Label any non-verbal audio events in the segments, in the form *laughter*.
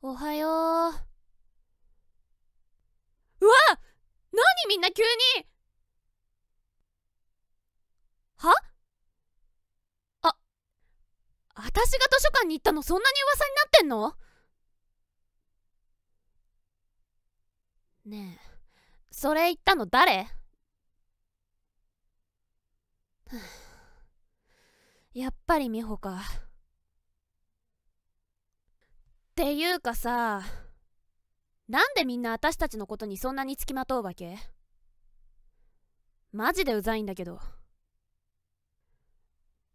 おはよう。うわ何みんな急にはあ、私が図書館に行ったのそんなに噂になってんのねえ、それ言ったの誰やっぱり美穂か。っていうかさなんでみんな私たちのことにそんなにつきまとうわけマジでうざいんだけど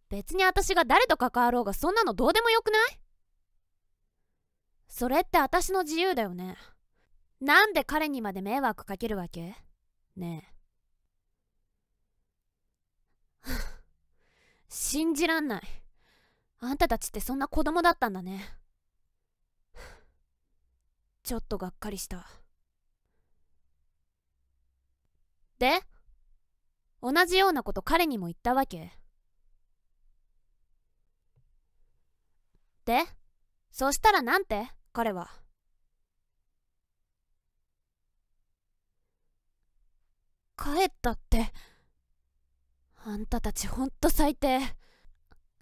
別に私が誰と関わろうがそんなのどうでもよくないそれって私の自由だよねなんで彼にまで迷惑かけるわけねえ *laughs* 信じらんないあんたたちってそんな子供だったんだねちょっとがっかりしたで同じようなこと彼にも言ったわけでそしたらなんて彼は帰ったってあんたたちほんと最低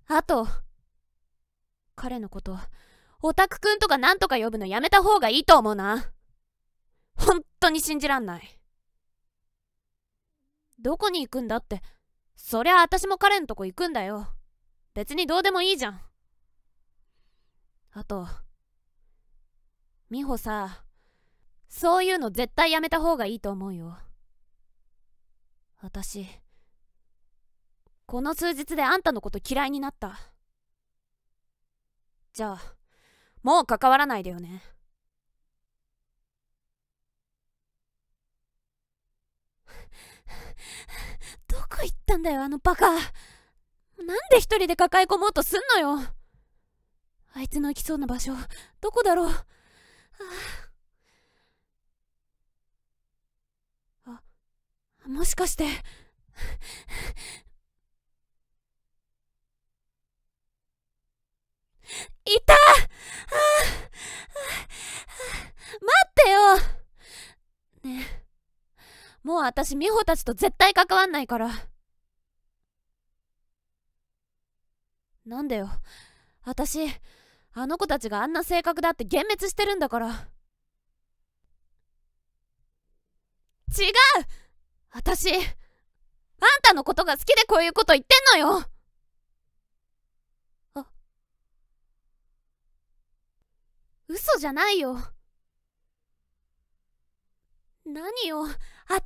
あと彼のことオタクくんとかなんとか呼ぶのやめた方がいいと思うな。本当に信じらんない。どこに行くんだって、そりゃあ私も彼のとこ行くんだよ。別にどうでもいいじゃん。あと、美穂さ、そういうの絶対やめた方がいいと思うよ。私、この数日であんたのこと嫌いになった。じゃあ、もう関わらないでよね。どこ行ったんだよ、あのバカ。なんで一人で抱え込もうとすんのよ。あいつの行きそうな場所、どこだろう。ああ。あ、もしかして。いたう私美穂たちと絶対関わんないからなんでよ私あの子たちがあんな性格だって幻滅してるんだから違う私あんたのことが好きでこういうこと言ってんのよあ嘘じゃないよ何よ、私が本当の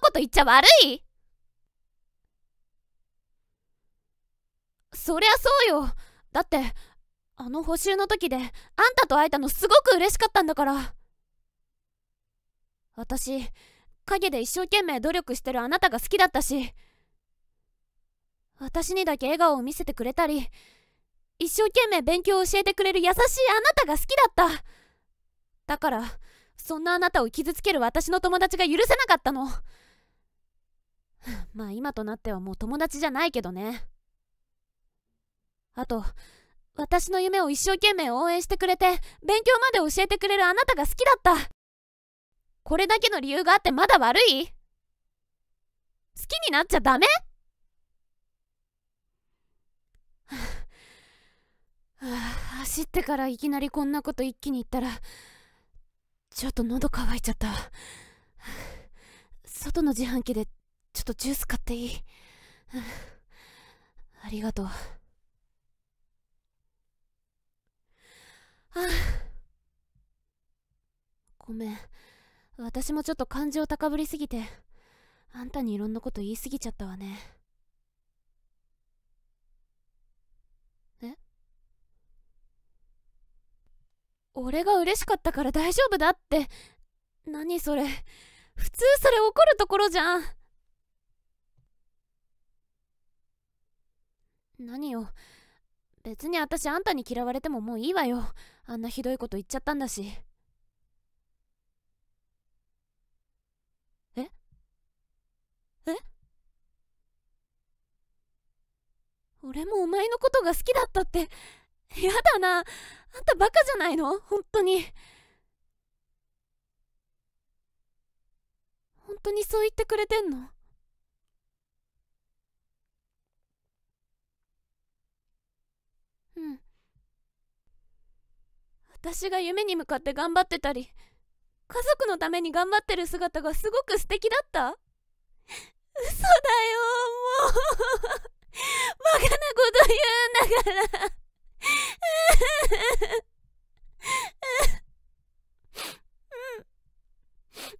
こと言っちゃ悪いそりゃそうよ。だって、あの補習の時で、あんたと会えたのすごく嬉しかったんだから。私、陰で一生懸命努力してるあなたが好きだったし、私にだけ笑顔を見せてくれたり、一生懸命勉強を教えてくれる優しいあなたが好きだった。だから、そんなあなたを傷つける私の友達が許せなかったの *laughs* まあ今となってはもう友達じゃないけどねあと私の夢を一生懸命応援してくれて勉強まで教えてくれるあなたが好きだったこれだけの理由があってまだ悪い好きになっちゃダメ *sighs* 走ってからいきなりこんなこと一気に言ったらちょっと喉乾いちゃった。外の自販機でちょっとジュース買っていいありがとう。あごめん。私もちょっと感情高ぶりすぎて、あんたにいろんなこと言いすぎちゃったわね。俺が嬉しかったから大丈夫だって。何それ。普通それ怒るところじゃん。何よ。別に私あんたに嫌われてももういいわよ。あんなひどいこと言っちゃったんだし。ええ俺もお前のことが好きだったって。*laughs* やだなあんたバカじゃないの本当に本当にそう言ってくれてんのうん私が夢に向かって頑張ってたり家族のために頑張ってる姿がすごく素敵だった嘘だよもうバカなこと言うんだから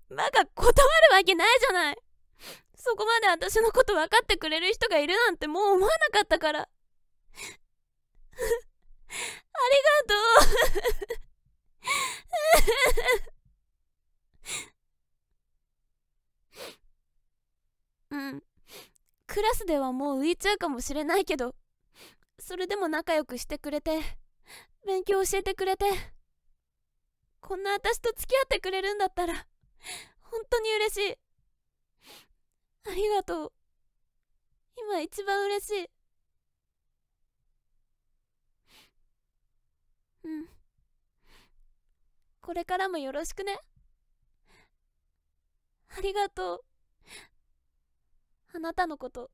バカ断るわけないじゃないそこまで私のこと分かってくれる人がいるなんてもう思わなかったからありがとううんクラスではもう浮いちゃうかもしれないけどそれでも仲良くしてくれて勉強教えてくれてこんな私と付き合ってくれるんだったら本当に嬉しいありがとう今一番嬉しいうんこれからもよろしくねありがとうあなたのこと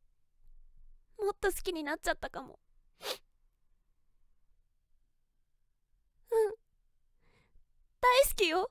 もっと好きになっちゃったかもうん大好きよ